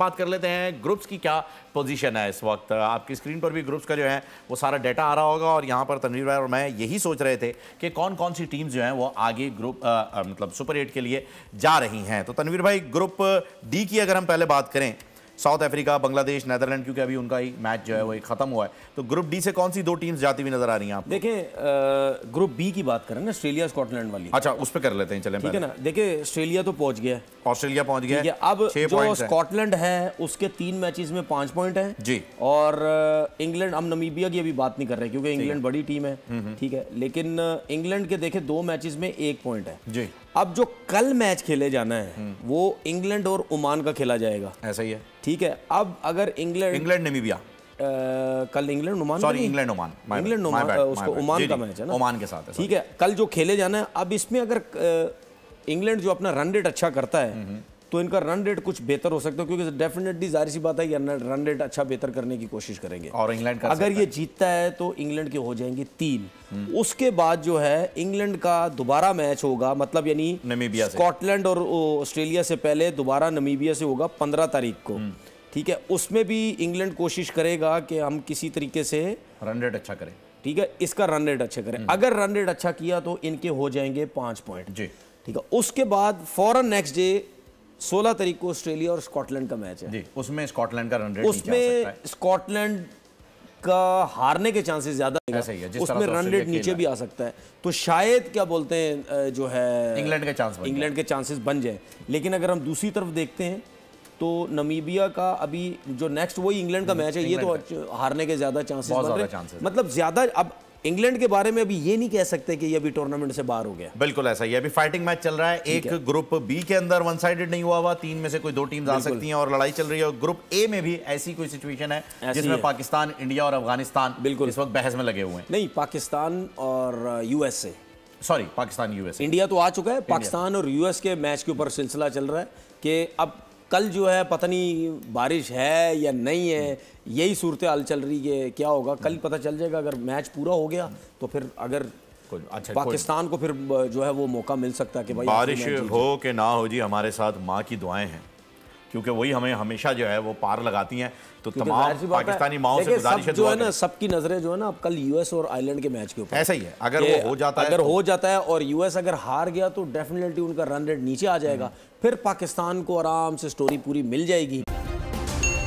बात कर लेते हैं ग्रुप्स की क्या पोजीशन है इस वक्त आपकी स्क्रीन पर भी ग्रुप्स का जो है वो सारा डाटा आ रहा होगा और यहाँ पर तनवीर भाई और मैं यही सोच रहे थे कि कौन कौन सी टीम्स जो हैं वो आगे ग्रुप आ, आ, मतलब सुपर एट के लिए जा रही हैं तो तनवीर भाई ग्रुप डी की अगर हम पहले बात करें साउथ अफ्रीका बांग्लादेश नेदरलैंड क्योंकि अभी उनका ही मैच जो है वो खत्म हुआ है तो ग्रुप डी से कौन सी दो टीम्स जाती हुई नजर आ रही हैं आप देखें ग्रुप बी की बात करें ना ऑस्ट्रेलिया स्कॉटलैंड वाली अच्छा उस पर कर लेते हैं चले ठीक है ना देखिए ऑस्ट्रेलिया तो पहुंच गया ऑस्ट्रेलिया पहुंच गया अब जो स्कॉटलैंड है उसके तीन मैचेस में पांच पॉइंट है जी और इंग्लैंड हम नमीबिया की अभी बात नहीं कर रहे क्योंकि इंग्लैंड बड़ी टीम है हम्म, हम्म। ठीक है लेकिन इंग्लैंड के देखे दो मैचेस में एक पॉइंट है जी अब जो कल मैच खेले जाना है हम्म। वो इंग्लैंड और ओमान का खेला जाएगा ऐसा ही है ठीक है अब अगर इंग्लैंड इंग्लैंड ने भी कल England Oman sorry England Oman England Oman उसको ओमान का मैच है ना ओमान के साथ ठीक है कल जो खेले जाना है अब इसमें अगर इंग्लैंड जो अपना रन रेट अच्छा करता है हम्म, हम्म। तो इनका रन रेट कुछ बेहतर हो सकता है क्योंकि डेफिनेटली जाहिर सी बात है कि रन रेट अच्छा बेहतर करने की कोशिश करेंगे और इंग्लैंड का अगर ये जीतता है तो इंग्लैंड के हो जाएंगे तीन हम्म। उसके बाद जो है इंग्लैंड का दोबारा मैच होगा मतलब यानी नमीबिया स्कॉटलैंड और ऑस्ट्रेलिया से पहले दोबारा नमीबिया से होगा पंद्रह तारीख को हम्म। ठीक है उसमें भी इंग्लैंड कोशिश करेगा कि हम किसी तरीके से रन रेट अच्छा करें ठीक है इसका रन रेट अच्छा करें हम्म। अगर रन रेट अच्छा किया तो इनके हो जाएंगे पांच पॉइंट जी ठीक है उसके बाद फॉरन नेक्स्ट डे सोलह तारीख को ऑस्ट्रेलिया और स्कॉटलैंड का मैच है उसमें स्कॉटलैंड का रन रेट उसमें स्कॉटलैंड का हारने के चांसेस ज्यादा है उसमें रन रेट नीचे भी आ सकता है तो शायद क्या बोलते हैं जो है इंग्लैंड के चांस इंग्लैंड के चांसेस बन जाए लेकिन अगर हम दूसरी तरफ देखते हैं तो नमीबिया का अभी जो नेक्स्ट वही इंग्लैंड का हम्म, मैच है ये तो हारने के ज्यादा चांसेस मतलब ज्यादा अब इंग्लैंड के बारे में अभी ये नहीं कह सकते कि ये अभी टूर्नामेंट से बाहर हो गया बिल्कुल ऐसा ही अभी फाइटिंग मैच चल रहा है एक है। ग्रुप बी के अंदर वन साइडेड नहीं हुआ हुआ तीन में से कोई दो टीम आ सकती हैं और लड़ाई चल रही है और ग्रुप ए में भी ऐसी कोई सिचुएशन है जिसमें पाकिस्तान इंडिया और अफगानिस्तान बिल्कुल इस वक्त बहस में लगे हुए हैं नहीं पाकिस्तान और USA sorry Pakistan US India तो आ चुका है पाकिस्तान और यूएस के मैच के ऊपर सिलसिला चल रहा है कि अब कल जो है पता नहीं बारिश है या नहीं है यही सूरत हाल चल रही है क्या होगा कल पता चल जाएगा अगर मैच पूरा हो गया तो फिर अगर अच्छा पाकिस्तान को फिर जो है वो मौका मिल सकता है कि भाई बारिश हो कि ना हो जी हमारे साथ माँ की दुआएं हैं क्योंकि वही हमें हमेशा जो है वो पार लगाती हैं तो तमाम पाकिस्तानी माओ से गुजारिश जो है ना सबकी नज़रें जो है ना अब कल यूएस और आयरलैंड के मैच के ऊपर ऐसा ही है अगर वो हो जाता है अगर तो। हो जाता है और यूएस अगर हार गया तो डेफिनेटली उनका रन रेट नीचे आ जाएगा हम्म। फिर पाकिस्तान को आराम से स्टोरी पूरी मिल जाएगी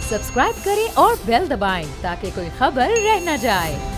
सब्सक्राइब करें और बेल दबाएं ताकि कोई खबर रह न जाए